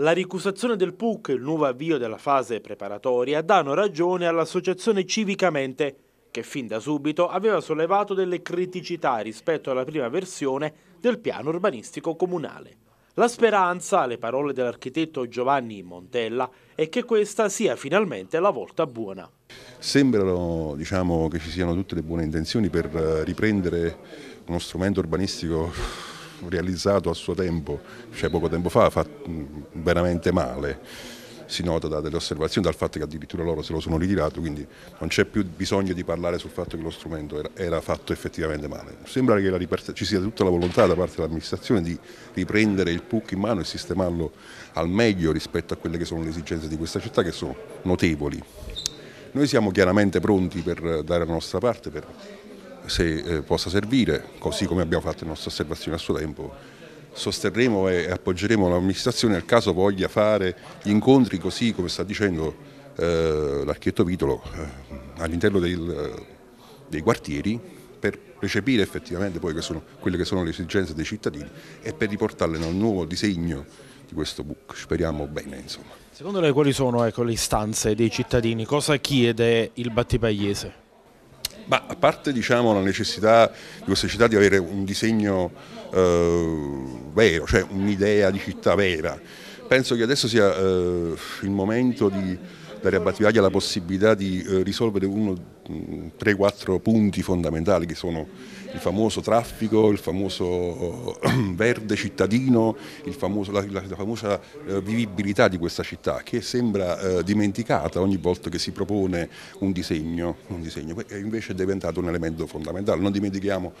La ricusazione del PUC e il nuovo avvio della fase preparatoria danno ragione all'associazione Civicamente, che fin da subito aveva sollevato delle criticità rispetto alla prima versione del piano urbanistico comunale. La speranza, alle parole dell'architetto Giovanni Montella, è che questa sia finalmente la volta buona. Sembrano diciamo, che ci siano tutte le buone intenzioni per eh, riprendere uno strumento urbanistico realizzato a suo tempo, cioè poco tempo fa, fa veramente male si nota da delle osservazioni, dal fatto che addirittura loro se lo sono ritirato, quindi non c'è più bisogno di parlare sul fatto che lo strumento era, era fatto effettivamente male. Sembra che riparta, ci sia tutta la volontà da parte dell'amministrazione di riprendere il PUC in mano e sistemarlo al meglio rispetto a quelle che sono le esigenze di questa città che sono notevoli. Noi siamo chiaramente pronti per eh, dare la nostra parte, per se eh, possa servire, così come abbiamo fatto le nostre osservazioni a suo tempo, sosterremo e appoggeremo l'amministrazione nel caso voglia fare gli incontri così come sta dicendo eh, l'architetto Vitolo eh, all'interno eh, dei quartieri per recepire effettivamente poi che sono, quelle che sono le esigenze dei cittadini e per riportarle nel nuovo disegno di questo book, speriamo bene insomma. Secondo lei quali sono ecco, le istanze dei cittadini? Cosa chiede il Battipagliese? Ma a parte diciamo, la necessità di questa città di avere un disegno eh, vero, cioè un'idea di città vera, penso che adesso sia eh, il momento di dare a Battivaglia la possibilità di eh, risolvere 3-4 punti fondamentali che sono il famoso traffico, il famoso oh, verde cittadino, il famoso, la, la, la, famosa eh, vivibilità di questa città che sembra eh, dimenticata ogni volta che si propone un disegno, un disegno, e eh, invece è diventato un elemento fondamentale. Non dimentichiamo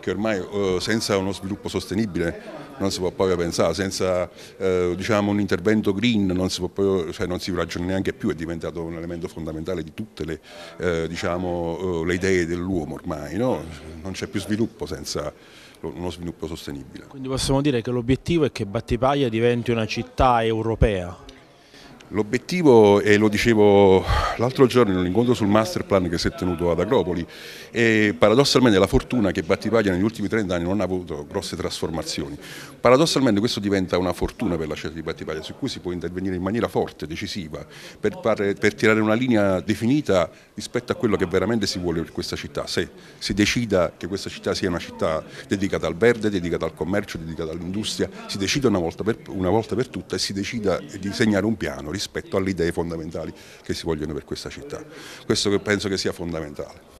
che ormai eh, senza uno sviluppo sostenibile non si può proprio pensare, senza eh, diciamo, un intervento green non si, proprio, cioè, non si, ragiona neanche più, è diventato un elemento fondamentale di tutte le, eh, diciamo, eh, le idee dell'uomo ormai, no? non c'è più sviluppo senza uno sviluppo sostenibile. Quindi possiamo dire che l'obiettivo è che Battipaglia diventi una città europea? L'obiettivo, e lo dicevo l'altro giorno in un incontro sul masterplan che si è tenuto ad Agropoli e paradossalmente la fortuna che Battipaglia negli ultimi 30 anni non ha avuto grosse trasformazioni. Paradossalmente questo diventa una fortuna per la città di Battipaglia su cui si può intervenire in maniera forte, decisiva, per, per tirare una linea definita rispetto a quello che veramente si vuole per questa città. Se si decida che questa città sia una città dedicata al verde, dedicata al commercio, dedicata all'industria, si decida una volta per, una volta per tutte e si decida di segnare un piano rispetto alle idee fondamentali che si vogliono per questa città. Questo penso che sia fondamentale.